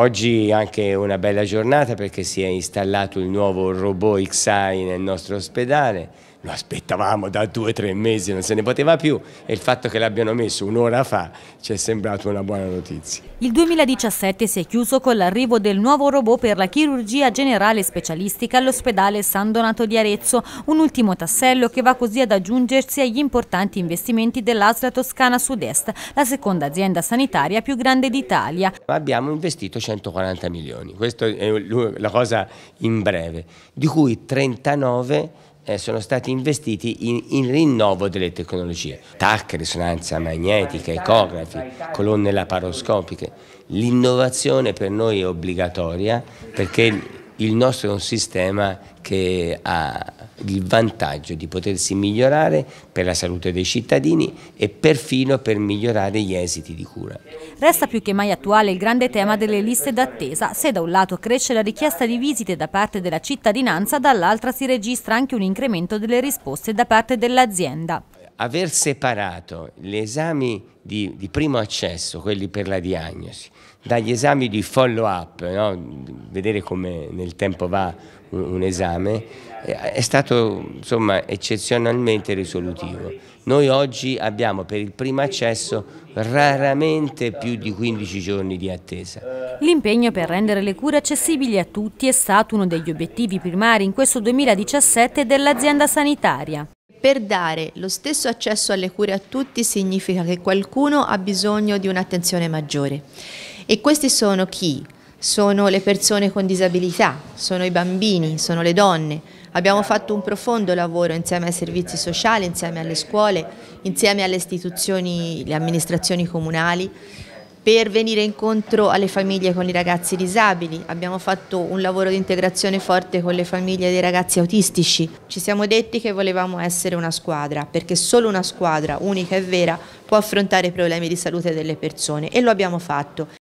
Oggi anche una bella giornata perché si è installato il nuovo robot XI nel nostro ospedale lo aspettavamo da due o tre mesi, non se ne poteva più e il fatto che l'abbiano messo un'ora fa ci è sembrato una buona notizia. Il 2017 si è chiuso con l'arrivo del nuovo robot per la chirurgia generale specialistica all'ospedale San Donato di Arezzo, un ultimo tassello che va così ad aggiungersi agli importanti investimenti dell'Asla Toscana Sud-Est, la seconda azienda sanitaria più grande d'Italia. Abbiamo investito 140 milioni, questa è la cosa in breve, di cui 39 eh, sono stati investiti in, in, rinnovo delle tecnologie, TAC, risonanza magnetica, ecografi, colonne laparoscopiche. L'innovazione per noi è obbligatoria perché il nostro è un sistema che ha il vantaggio di potersi migliorare per la salute dei cittadini e perfino per migliorare gli esiti di cura. Resta più che mai attuale il grande tema delle liste d'attesa, se da un lato cresce la richiesta di visite da parte della cittadinanza, dall'altra si registra anche un incremento delle risposte da parte dell'azienda aver separato gli esami di, di, primo accesso, quelli per la diagnosi, dagli esami di follow up, no? vedere come nel tempo va un, un esame, eh, è stato insomma, eccezionalmente risolutivo. Noi oggi abbiamo per il primo accesso raramente più di 15 giorni di attesa. L'impegno per rendere le cure accessibili a tutti è stato uno degli obiettivi primari in questo 2017 dell'azienda sanitaria per dare lo stesso accesso alle cure a tutti significa che qualcuno ha bisogno di un'attenzione maggiore. E questi sono chi? Sono le persone con disabilità, sono i bambini, sono le donne. Abbiamo fatto un profondo lavoro insieme ai servizi sociali, insieme alle scuole, insieme alle istituzioni, le amministrazioni comunali per venire incontro alle famiglie con i ragazzi disabili, abbiamo fatto un lavoro di integrazione forte con le famiglie dei ragazzi autistici, ci siamo detti che volevamo essere una squadra, perché solo una squadra unica e vera può affrontare i problemi di salute delle persone e lo abbiamo fatto.